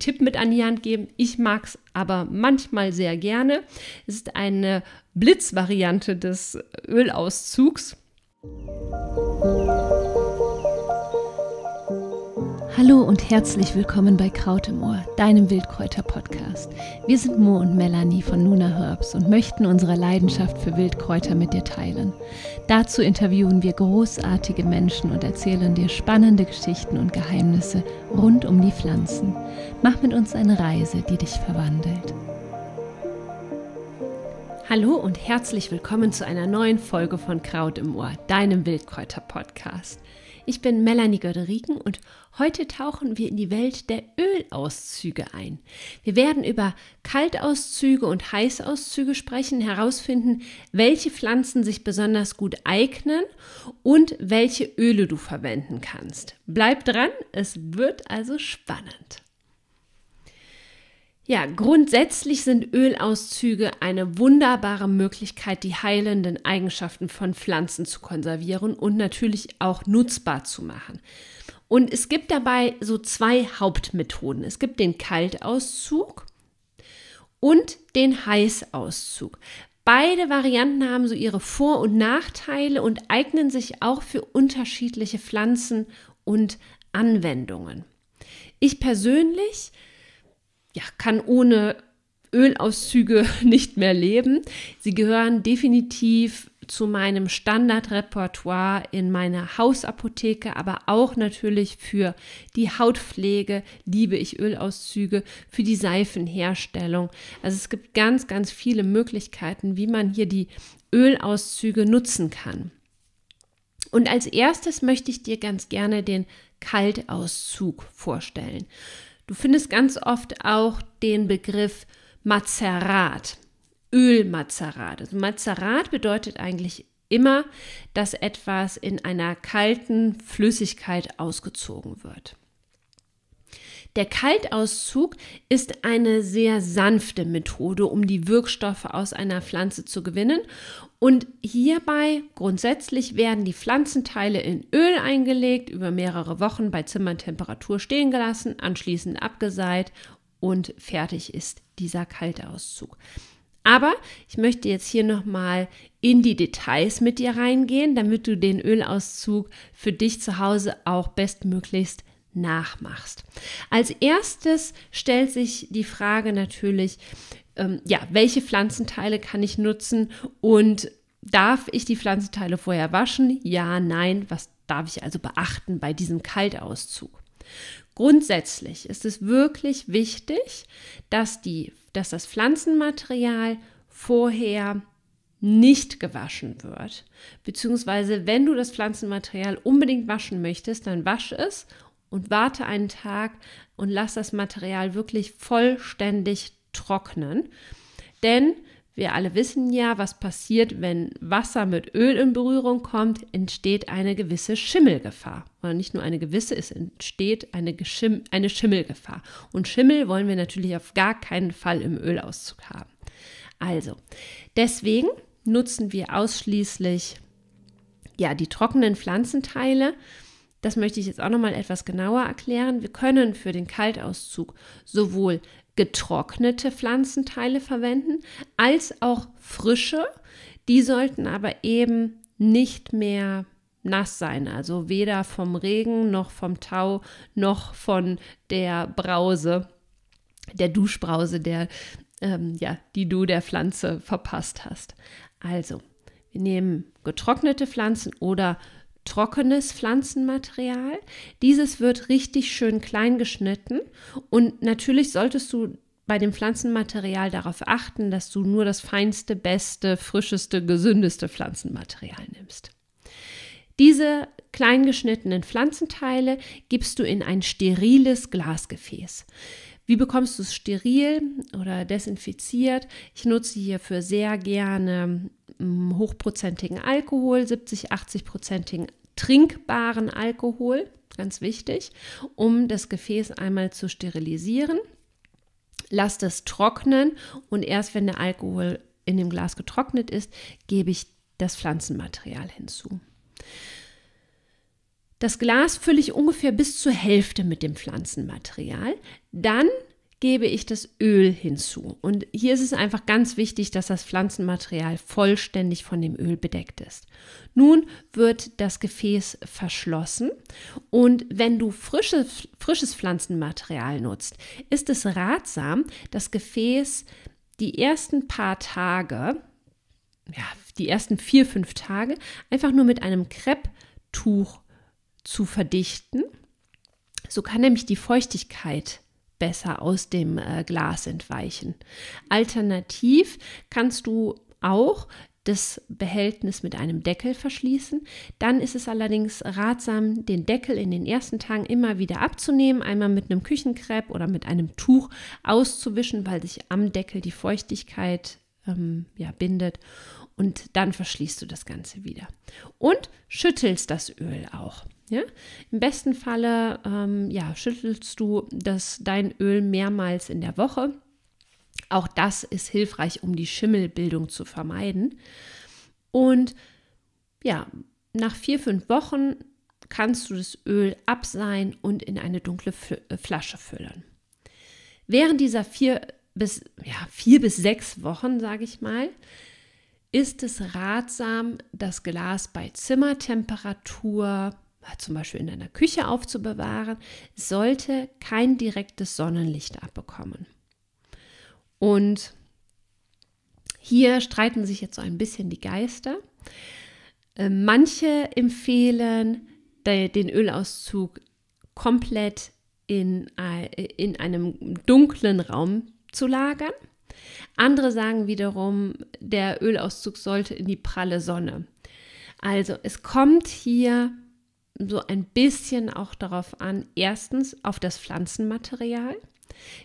Tipp mit an die Hand geben. Ich mag es aber manchmal sehr gerne. Es ist eine Blitzvariante des Ölauszugs. Hallo und herzlich willkommen bei Kraut im Ohr, deinem Wildkräuter-Podcast. Wir sind Mo und Melanie von Nuna Herbs und möchten unsere Leidenschaft für Wildkräuter mit dir teilen. Dazu interviewen wir großartige Menschen und erzählen dir spannende Geschichten und Geheimnisse rund um die Pflanzen. Mach mit uns eine Reise, die dich verwandelt. Hallo und herzlich willkommen zu einer neuen Folge von Kraut im Ohr, deinem Wildkräuter-Podcast. Ich bin Melanie Göderiken und heute tauchen wir in die Welt der Ölauszüge ein. Wir werden über Kaltauszüge und Heißauszüge sprechen, herausfinden, welche Pflanzen sich besonders gut eignen und welche Öle du verwenden kannst. Bleib dran, es wird also spannend. Ja, grundsätzlich sind Ölauszüge eine wunderbare Möglichkeit, die heilenden Eigenschaften von Pflanzen zu konservieren und natürlich auch nutzbar zu machen. Und es gibt dabei so zwei Hauptmethoden. Es gibt den Kaltauszug und den Heißauszug. Beide Varianten haben so ihre Vor- und Nachteile und eignen sich auch für unterschiedliche Pflanzen und Anwendungen. Ich persönlich ja, kann ohne Ölauszüge nicht mehr leben. Sie gehören definitiv zu meinem Standardrepertoire in meiner Hausapotheke, aber auch natürlich für die Hautpflege liebe ich Ölauszüge, für die Seifenherstellung. Also es gibt ganz, ganz viele Möglichkeiten, wie man hier die Ölauszüge nutzen kann. Und als erstes möchte ich dir ganz gerne den Kaltauszug vorstellen. Du findest ganz oft auch den Begriff Mazerat, Ölmazerat. Also Mazerat bedeutet eigentlich immer, dass etwas in einer kalten Flüssigkeit ausgezogen wird. Der Kaltauszug ist eine sehr sanfte Methode, um die Wirkstoffe aus einer Pflanze zu gewinnen und hierbei grundsätzlich werden die Pflanzenteile in Öl eingelegt, über mehrere Wochen bei Zimmertemperatur stehen gelassen, anschließend abgeseit und fertig ist dieser Kaltauszug. Aber ich möchte jetzt hier nochmal in die Details mit dir reingehen, damit du den Ölauszug für dich zu Hause auch bestmöglichst nachmachst. Als erstes stellt sich die Frage natürlich, ähm, ja, welche Pflanzenteile kann ich nutzen und darf ich die Pflanzenteile vorher waschen? Ja, nein, was darf ich also beachten bei diesem Kaltauszug? Grundsätzlich ist es wirklich wichtig, dass, die, dass das Pflanzenmaterial vorher nicht gewaschen wird. Beziehungsweise, wenn du das Pflanzenmaterial unbedingt waschen möchtest, dann wasche es und warte einen Tag und lass das Material wirklich vollständig trocknen. Denn wir alle wissen ja, was passiert, wenn Wasser mit Öl in Berührung kommt, entsteht eine gewisse Schimmelgefahr. Oder nicht nur eine gewisse, es entsteht eine, Geschim eine Schimmelgefahr. Und Schimmel wollen wir natürlich auf gar keinen Fall im Ölauszug haben. Also, deswegen nutzen wir ausschließlich ja, die trockenen Pflanzenteile. Das möchte ich jetzt auch nochmal etwas genauer erklären. Wir können für den Kaltauszug sowohl getrocknete Pflanzenteile verwenden, als auch frische. Die sollten aber eben nicht mehr nass sein, also weder vom Regen noch vom Tau noch von der Brause, der Duschbrause, der ähm, ja, die du der Pflanze verpasst hast. Also, wir nehmen getrocknete Pflanzen oder trockenes Pflanzenmaterial. Dieses wird richtig schön klein geschnitten und natürlich solltest du bei dem Pflanzenmaterial darauf achten, dass du nur das feinste, beste, frischeste, gesündeste Pflanzenmaterial nimmst. Diese klein geschnittenen Pflanzenteile gibst du in ein steriles Glasgefäß. Wie bekommst du es steril oder desinfiziert? Ich nutze hierfür sehr gerne hm, hochprozentigen Alkohol, 70, 80-prozentigen trinkbaren Alkohol, ganz wichtig, um das Gefäß einmal zu sterilisieren. Lass das trocknen und erst wenn der Alkohol in dem Glas getrocknet ist, gebe ich das Pflanzenmaterial hinzu. Das Glas fülle ich ungefähr bis zur Hälfte mit dem Pflanzenmaterial. Dann gebe ich das Öl hinzu. Und hier ist es einfach ganz wichtig, dass das Pflanzenmaterial vollständig von dem Öl bedeckt ist. Nun wird das Gefäß verschlossen und wenn du frische, frisches Pflanzenmaterial nutzt, ist es ratsam, das Gefäß die ersten paar Tage ja, die ersten vier, fünf Tage einfach nur mit einem Krepptuch zu verdichten. So kann nämlich die Feuchtigkeit besser aus dem äh, Glas entweichen. Alternativ kannst du auch das Behältnis mit einem Deckel verschließen. Dann ist es allerdings ratsam, den Deckel in den ersten Tagen immer wieder abzunehmen, einmal mit einem Küchenkrepp oder mit einem Tuch auszuwischen, weil sich am Deckel die Feuchtigkeit ähm, ja, bindet. Und dann verschließt du das Ganze wieder. Und schüttelst das Öl auch. Ja? Im besten Falle ähm, ja, schüttelst du das, dein Öl mehrmals in der Woche. Auch das ist hilfreich, um die Schimmelbildung zu vermeiden. Und ja, nach vier, fünf Wochen kannst du das Öl abseihen und in eine dunkle äh, Flasche füllen. Während dieser vier bis ja, vier bis sechs Wochen, sage ich mal, ist es ratsam, das Glas bei Zimmertemperatur zum Beispiel in einer Küche aufzubewahren, sollte kein direktes Sonnenlicht abbekommen. Und hier streiten sich jetzt so ein bisschen die Geister. Ähm, manche empfehlen den Ölauszug komplett in, äh, in einem dunklen Raum zu lagern. Andere sagen wiederum, der Ölauszug sollte in die pralle Sonne. Also es kommt hier so ein bisschen auch darauf an, erstens auf das Pflanzenmaterial.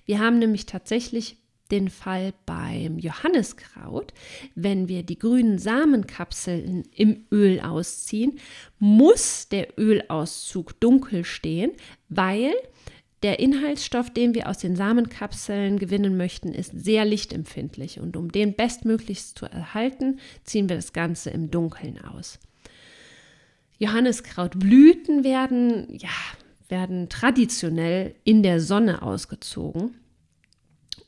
Wir haben nämlich tatsächlich den Fall beim Johanniskraut, wenn wir die grünen Samenkapseln im Öl ausziehen, muss der Ölauszug dunkel stehen, weil der Inhaltsstoff, den wir aus den Samenkapseln gewinnen möchten, ist sehr lichtempfindlich und um den bestmöglichst zu erhalten, ziehen wir das Ganze im Dunkeln aus. Johanniskrautblüten werden, ja, werden traditionell in der Sonne ausgezogen.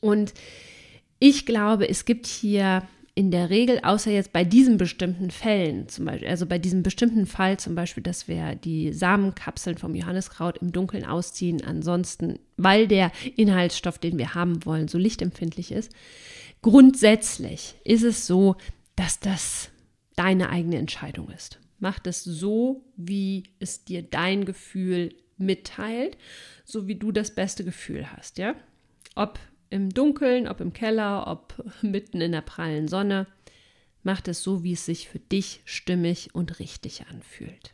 Und ich glaube, es gibt hier in der Regel, außer jetzt bei diesen bestimmten Fällen, zum Beispiel, also bei diesem bestimmten Fall zum Beispiel, dass wir die Samenkapseln vom Johanniskraut im Dunkeln ausziehen, ansonsten, weil der Inhaltsstoff, den wir haben wollen, so lichtempfindlich ist, grundsätzlich ist es so, dass das deine eigene Entscheidung ist. Mach das so, wie es dir dein Gefühl mitteilt, so wie du das beste Gefühl hast, ja? Ob im Dunkeln, ob im Keller, ob mitten in der prallen Sonne. Macht es so, wie es sich für dich stimmig und richtig anfühlt.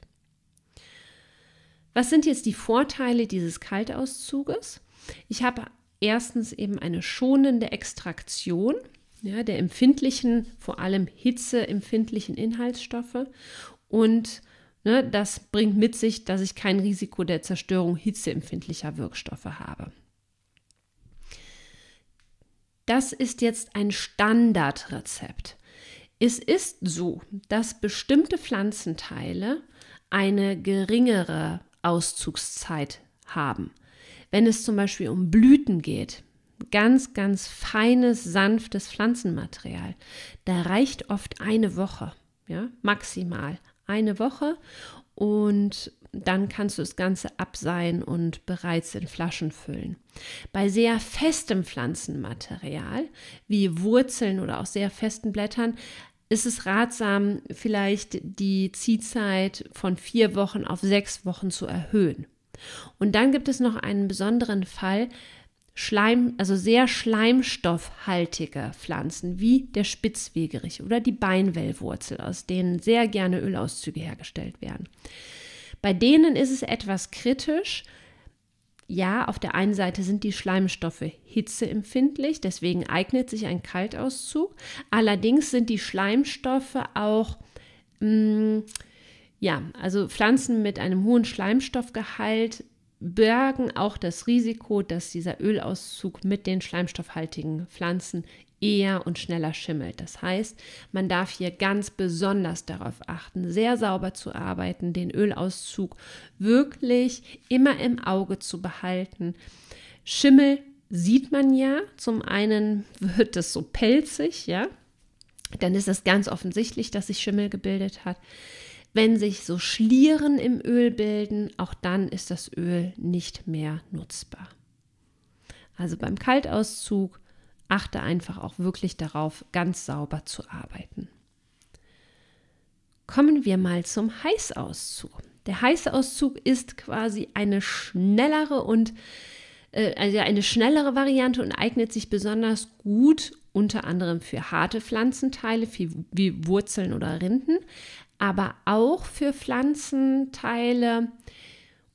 Was sind jetzt die Vorteile dieses Kaltauszuges? Ich habe erstens eben eine schonende Extraktion ja, der empfindlichen, vor allem hitzeempfindlichen Inhaltsstoffe und ne, das bringt mit sich, dass ich kein Risiko der Zerstörung hitzeempfindlicher Wirkstoffe habe. Das ist jetzt ein Standardrezept. Es ist so, dass bestimmte Pflanzenteile eine geringere Auszugszeit haben. Wenn es zum Beispiel um Blüten geht, ganz, ganz feines, sanftes Pflanzenmaterial, da reicht oft eine Woche, ja, maximal eine Woche und dann kannst du das Ganze abseihen und bereits in Flaschen füllen. Bei sehr festem Pflanzenmaterial, wie Wurzeln oder auch sehr festen Blättern, ist es ratsam, vielleicht die Ziehzeit von vier Wochen auf sechs Wochen zu erhöhen. Und dann gibt es noch einen besonderen Fall, Schleim, also sehr schleimstoffhaltige Pflanzen wie der Spitzwegerich oder die Beinwellwurzel, aus denen sehr gerne Ölauszüge hergestellt werden. Bei denen ist es etwas kritisch. Ja, auf der einen Seite sind die Schleimstoffe hitzeempfindlich, deswegen eignet sich ein Kaltauszug. Allerdings sind die Schleimstoffe auch mh, mm, ja, also Pflanzen mit einem hohen Schleimstoffgehalt bergen auch das Risiko, dass dieser Ölauszug mit den schleimstoffhaltigen Pflanzen eher und schneller schimmelt. Das heißt, man darf hier ganz besonders darauf achten, sehr sauber zu arbeiten, den Ölauszug wirklich immer im Auge zu behalten. Schimmel sieht man ja, zum einen wird es so pelzig, ja, dann ist es ganz offensichtlich, dass sich Schimmel gebildet hat. Wenn sich so Schlieren im Öl bilden, auch dann ist das Öl nicht mehr nutzbar. Also beim Kaltauszug achte einfach auch wirklich darauf, ganz sauber zu arbeiten. Kommen wir mal zum Heißauszug. Der Heißauszug ist quasi eine schnellere und äh, also eine schnellere Variante und eignet sich besonders gut unter anderem für harte Pflanzenteile wie Wurzeln oder Rinden, aber auch für Pflanzenteile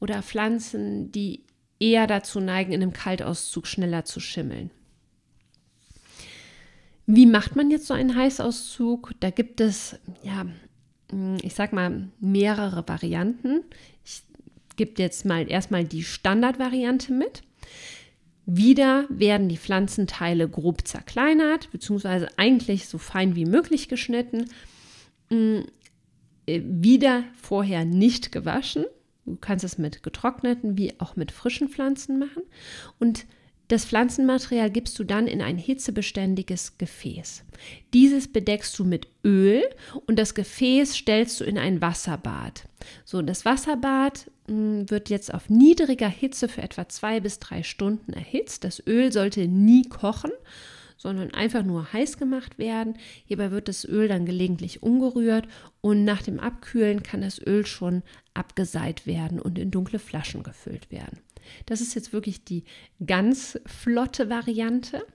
oder Pflanzen, die eher dazu neigen, in einem Kaltauszug schneller zu schimmeln. Wie macht man jetzt so einen Heißauszug? Da gibt es, ja, hm, ich sag mal, mehrere Varianten. Ich gebe jetzt mal erstmal die Standardvariante mit. Wieder werden die Pflanzenteile grob zerkleinert, beziehungsweise eigentlich so fein wie möglich geschnitten. Hm, äh, wieder vorher nicht gewaschen. Du kannst es mit getrockneten wie auch mit frischen Pflanzen machen. Und das Pflanzenmaterial gibst du dann in ein hitzebeständiges Gefäß. Dieses bedeckst du mit Öl und das Gefäß stellst du in ein Wasserbad. So, das Wasserbad hm, wird jetzt auf niedriger Hitze für etwa zwei bis drei Stunden erhitzt. Das Öl sollte nie kochen sondern einfach nur heiß gemacht werden. Hierbei wird das Öl dann gelegentlich umgerührt und nach dem Abkühlen kann das Öl schon abgeseit werden und in dunkle Flaschen gefüllt werden. Das ist jetzt wirklich die ganz flotte Variante.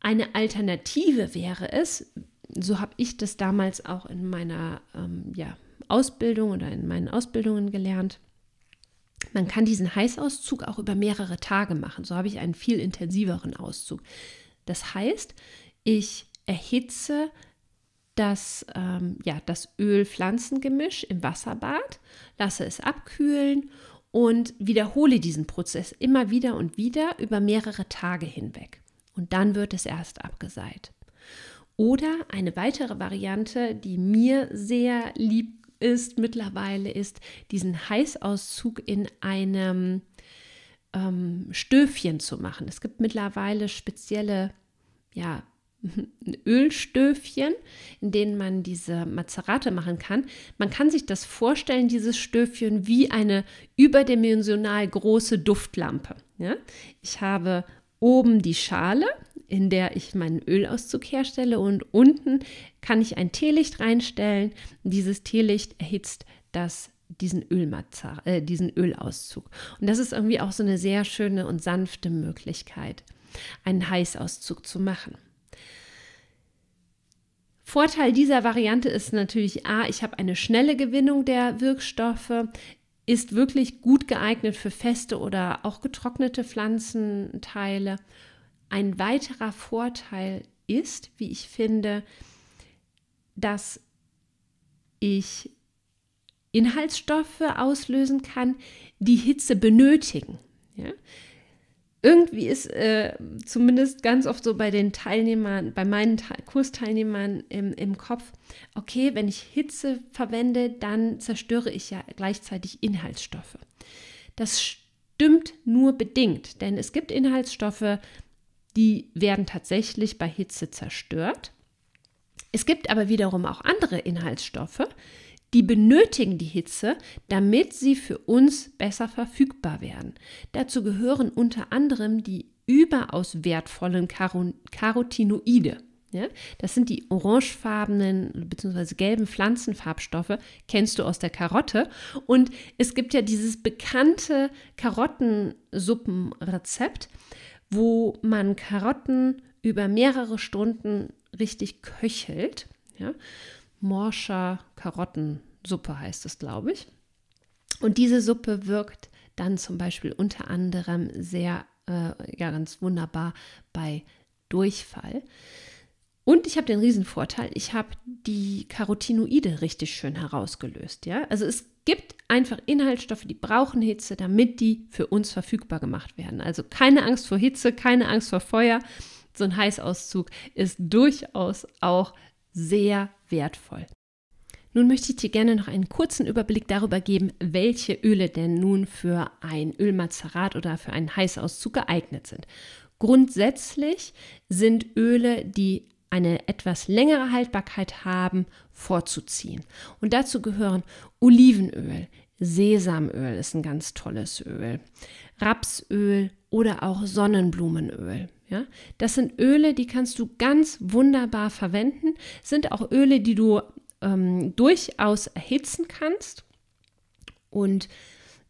Eine Alternative wäre es, so habe ich das damals auch in meiner ähm, ja, Ausbildung oder in meinen Ausbildungen gelernt, man kann diesen Heißauszug auch über mehrere Tage machen. So habe ich einen viel intensiveren Auszug. Das heißt, ich erhitze das, ähm, ja, das Öl-Pflanzengemisch im Wasserbad, lasse es abkühlen und wiederhole diesen Prozess immer wieder und wieder über mehrere Tage hinweg. Und dann wird es erst abgeseit. Oder eine weitere Variante, die mir sehr lieb ist mittlerweile, ist diesen Heißauszug in einem ähm, Stöfchen zu machen. Es gibt mittlerweile spezielle, ja, Ölstöfchen, in denen man diese Mazerate machen kann. Man kann sich das vorstellen, dieses Stöfchen, wie eine überdimensional große Duftlampe. Ja? Ich habe oben die Schale, in der ich meinen Ölauszug herstelle und unten kann ich ein Teelicht reinstellen. Dieses Teelicht erhitzt das diesen, äh, diesen Ölauszug. Und das ist irgendwie auch so eine sehr schöne und sanfte Möglichkeit, einen Heißauszug zu machen. Vorteil dieser Variante ist natürlich A, ich habe eine schnelle Gewinnung der Wirkstoffe, ist wirklich gut geeignet für feste oder auch getrocknete Pflanzenteile ein weiterer Vorteil ist, wie ich finde, dass ich Inhaltsstoffe auslösen kann, die Hitze benötigen. Ja? Irgendwie ist äh, zumindest ganz oft so bei den Teilnehmern, bei meinen Ta Kursteilnehmern im, im Kopf, okay, wenn ich Hitze verwende, dann zerstöre ich ja gleichzeitig Inhaltsstoffe. Das stimmt nur bedingt, denn es gibt Inhaltsstoffe, die werden tatsächlich bei Hitze zerstört. Es gibt aber wiederum auch andere Inhaltsstoffe, die benötigen die Hitze, damit sie für uns besser verfügbar werden. Dazu gehören unter anderem die überaus wertvollen Carotinoide. Ja, das sind die orangefarbenen bzw. gelben Pflanzenfarbstoffe, kennst du aus der Karotte. Und es gibt ja dieses bekannte Karottensuppenrezept wo man Karotten über mehrere Stunden richtig köchelt. Ja? Morscher Karottensuppe heißt es, glaube ich. Und diese Suppe wirkt dann zum Beispiel unter anderem sehr, äh, ja, ganz wunderbar bei Durchfall. Und ich habe den Riesenvorteil, ich habe die Carotinoide richtig schön herausgelöst. Ja? Also es gibt einfach Inhaltsstoffe, die brauchen Hitze, damit die für uns verfügbar gemacht werden. Also keine Angst vor Hitze, keine Angst vor Feuer. So ein Heißauszug ist durchaus auch sehr wertvoll. Nun möchte ich dir gerne noch einen kurzen Überblick darüber geben, welche Öle denn nun für ein Ölmazerat oder für einen Heißauszug geeignet sind. Grundsätzlich sind Öle, die eine etwas längere Haltbarkeit haben, vorzuziehen. Und dazu gehören Olivenöl, Sesamöl ist ein ganz tolles Öl, Rapsöl oder auch Sonnenblumenöl. Ja, das sind Öle, die kannst du ganz wunderbar verwenden, sind auch Öle, die du ähm, durchaus erhitzen kannst. Und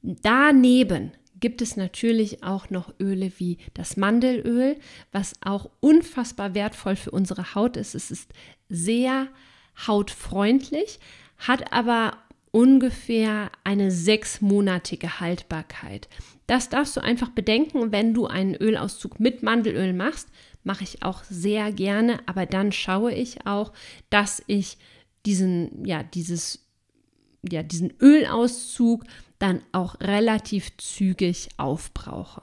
daneben gibt es natürlich auch noch Öle wie das Mandelöl, was auch unfassbar wertvoll für unsere Haut ist. Es ist sehr hautfreundlich, hat aber ungefähr eine sechsmonatige Haltbarkeit. Das darfst du einfach bedenken, wenn du einen Ölauszug mit Mandelöl machst. Mache ich auch sehr gerne, aber dann schaue ich auch, dass ich diesen, ja, dieses, ja, diesen Ölauszug dann auch relativ zügig aufbrauche.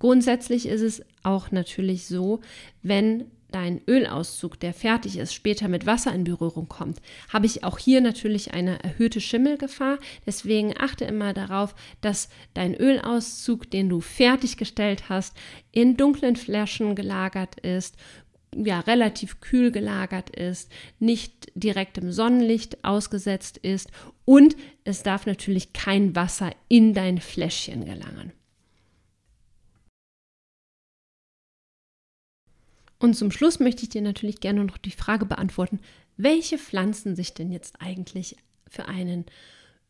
Grundsätzlich ist es auch natürlich so, wenn dein Ölauszug, der fertig ist, später mit Wasser in Berührung kommt, habe ich auch hier natürlich eine erhöhte Schimmelgefahr. Deswegen achte immer darauf, dass dein Ölauszug, den du fertiggestellt hast, in dunklen Flaschen gelagert ist, ja, relativ kühl gelagert ist, nicht direkt im Sonnenlicht ausgesetzt ist und es darf natürlich kein Wasser in dein Fläschchen gelangen. Und zum Schluss möchte ich dir natürlich gerne noch die Frage beantworten, welche Pflanzen sich denn jetzt eigentlich für einen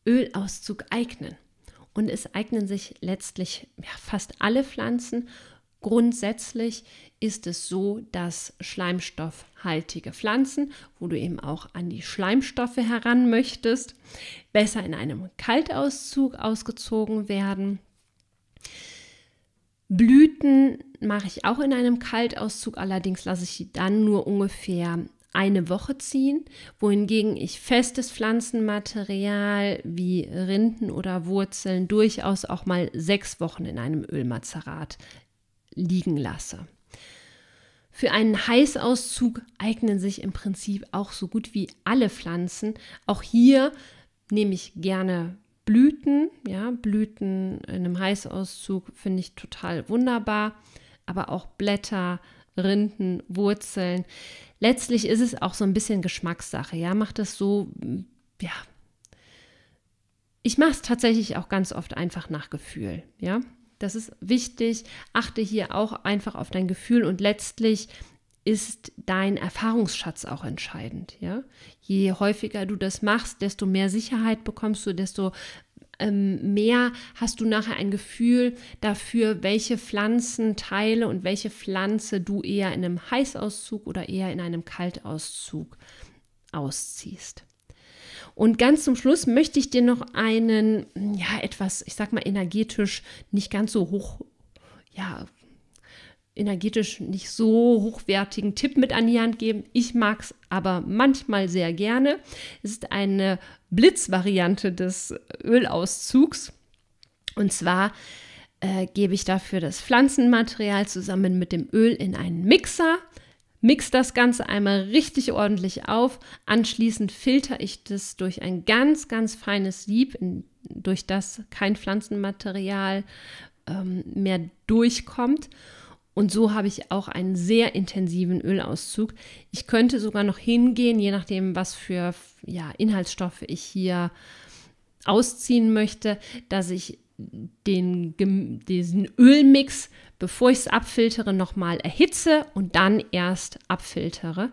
Ölauszug eignen. Und es eignen sich letztlich ja, fast alle Pflanzen Grundsätzlich ist es so, dass schleimstoffhaltige Pflanzen, wo du eben auch an die Schleimstoffe heran möchtest, besser in einem Kaltauszug ausgezogen werden. Blüten mache ich auch in einem Kaltauszug, allerdings lasse ich die dann nur ungefähr eine Woche ziehen, wohingegen ich festes Pflanzenmaterial wie Rinden oder Wurzeln durchaus auch mal sechs Wochen in einem Ölmazerat liegen lasse. Für einen Heißauszug eignen sich im Prinzip auch so gut wie alle Pflanzen. Auch hier nehme ich gerne Blüten. Ja, Blüten in einem Heißauszug finde ich total wunderbar. Aber auch Blätter, Rinden, Wurzeln. Letztlich ist es auch so ein bisschen Geschmackssache. Ja, macht es so, ja. Ich mache es tatsächlich auch ganz oft einfach nach Gefühl. Ja, das ist wichtig. Achte hier auch einfach auf dein Gefühl und letztlich ist dein Erfahrungsschatz auch entscheidend. Ja? Je häufiger du das machst, desto mehr Sicherheit bekommst du, desto ähm, mehr hast du nachher ein Gefühl dafür, welche Pflanzenteile und welche Pflanze du eher in einem Heißauszug oder eher in einem Kaltauszug ausziehst. Und ganz zum Schluss möchte ich dir noch einen, ja, etwas, ich sag mal, energetisch nicht ganz so hoch, ja, energetisch nicht so hochwertigen Tipp mit an die Hand geben. Ich mag es aber manchmal sehr gerne. Es ist eine Blitzvariante des Ölauszugs. Und zwar äh, gebe ich dafür das Pflanzenmaterial zusammen mit dem Öl in einen Mixer mix das Ganze einmal richtig ordentlich auf. Anschließend filter ich das durch ein ganz, ganz feines Sieb, in, durch das kein Pflanzenmaterial ähm, mehr durchkommt. Und so habe ich auch einen sehr intensiven Ölauszug. Ich könnte sogar noch hingehen, je nachdem, was für ja, Inhaltsstoffe ich hier ausziehen möchte, dass ich den, diesen Ölmix, bevor ich es abfiltere, nochmal erhitze und dann erst abfiltere.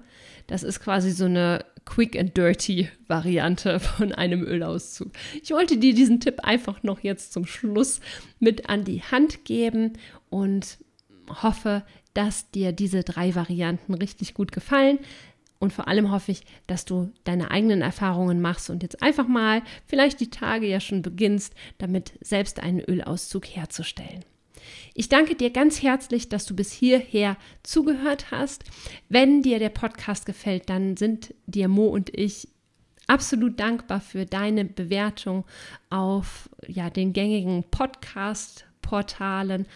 Das ist quasi so eine Quick and Dirty Variante von einem Ölauszug. Ich wollte dir diesen Tipp einfach noch jetzt zum Schluss mit an die Hand geben und hoffe, dass dir diese drei Varianten richtig gut gefallen. Und vor allem hoffe ich, dass du deine eigenen Erfahrungen machst und jetzt einfach mal vielleicht die Tage ja schon beginnst, damit selbst einen Ölauszug herzustellen. Ich danke dir ganz herzlich, dass du bis hierher zugehört hast. Wenn dir der Podcast gefällt, dann sind dir Mo und ich absolut dankbar für deine Bewertung auf ja, den gängigen Podcast-Portalen.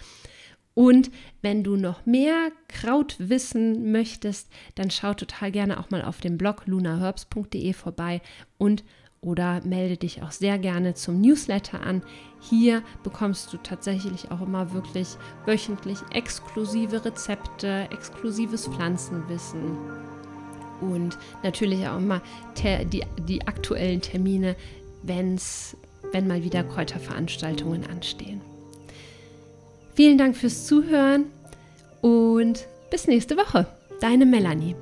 Und wenn du noch mehr Kraut wissen möchtest, dann schau total gerne auch mal auf dem Blog lunaherbs.de vorbei und oder melde dich auch sehr gerne zum Newsletter an. Hier bekommst du tatsächlich auch immer wirklich wöchentlich exklusive Rezepte, exklusives Pflanzenwissen und natürlich auch immer die, die aktuellen Termine, wenn's, wenn mal wieder Kräuterveranstaltungen anstehen. Vielen Dank fürs Zuhören und bis nächste Woche. Deine Melanie.